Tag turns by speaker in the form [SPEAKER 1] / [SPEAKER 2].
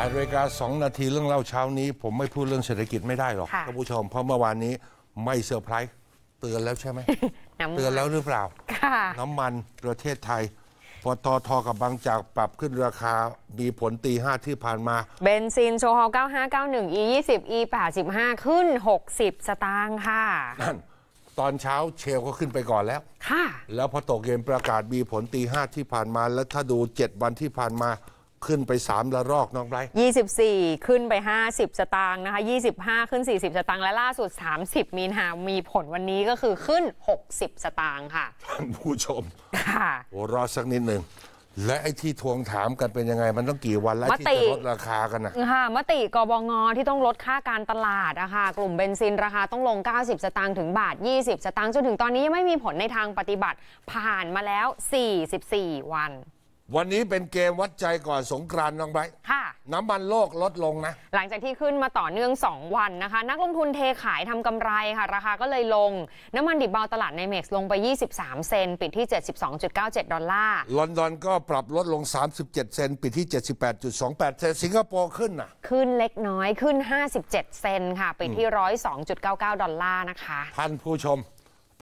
[SPEAKER 1] บายรายการสองนาทีเรื่องเล่าเช้านี้ ผมไม่พูดเรื่องเศรษฐกิจไม่ได้หรอกคท่านผู้ชมเพราะเมื่อวานนี้ไม่เซอร์ไพรส์เตือนแล้วใช่ไหมเตือนแล้วหรือเปล่า ค่ะ น้ำมันประเทศไทยปตทกับบางจากปรับขึ้นราคามีผลตีห้าที่ผ่านมา
[SPEAKER 2] เบนซินโซฮอล9591 E 20 E 85ขึ้น 60 สตางค์ค่ะ น
[SPEAKER 1] ั่น ตอนเช้าเชลก็ขึ้นไปก่อนแล้วค่ะแล้วพอตกเย็นประกาศมีผลตีห้าที่ผ่านมา แล้วถ้าดู7วันที่ผ่านมาขึ้นไป 3 ละรอกน้องไบร
[SPEAKER 2] ท์ยีขึ้นไป 50 สตางค์นะคะ25 ขึ้น 40 สตางค์และล่าสุด 30 มีนามีผลวันนี้ก็คือขึ้น 60 สตางค์ค่ะท
[SPEAKER 1] ่านผู้ชมค่ะโอ้รอสักนิดหนึ่ง และไอ้ที่ทวงถามกันเป็นยังไง มันต้องกี่วันแล้วที่จะลดราคากันนะค
[SPEAKER 2] ่ะมติกบงที่ต้องลดค่าการตลาดนะคะกลุ่มเบนซินราคาต้องลง 90 สตางค์ถึงบาท 20 สตางค์จนถึงตอนนี้ยังไม่มีผลในทางปฏิบัติผ่านมาแล้ว44วันวันนี้เป็นเกมวัดใจก่อนสงกรานต์น้องไบค่ะ น้ำมันโลกลดลงนะ หลังจากที่ขึ้นมาต่อเนื่อง 2 วันนะคะ นักลงทุนเทขายทำกำไรค่ะราคาก็เลยลงน้ำมันดิบเบาตลาดในเม็กซ์ลงไป 23 เซนปิดที่ 72.97 ดอลลาร์
[SPEAKER 1] ลอนดอนก็ปรับลดลง 37 เซนปิดที่ 78.28 เซนสิงคโปร์ขึ้นนะ
[SPEAKER 2] ขึ้นเล็กน้อยขึ้น 57 เซนค่ะปิดที่102.99 ดอลลาร์นะคะ
[SPEAKER 1] ท่านผู้ชม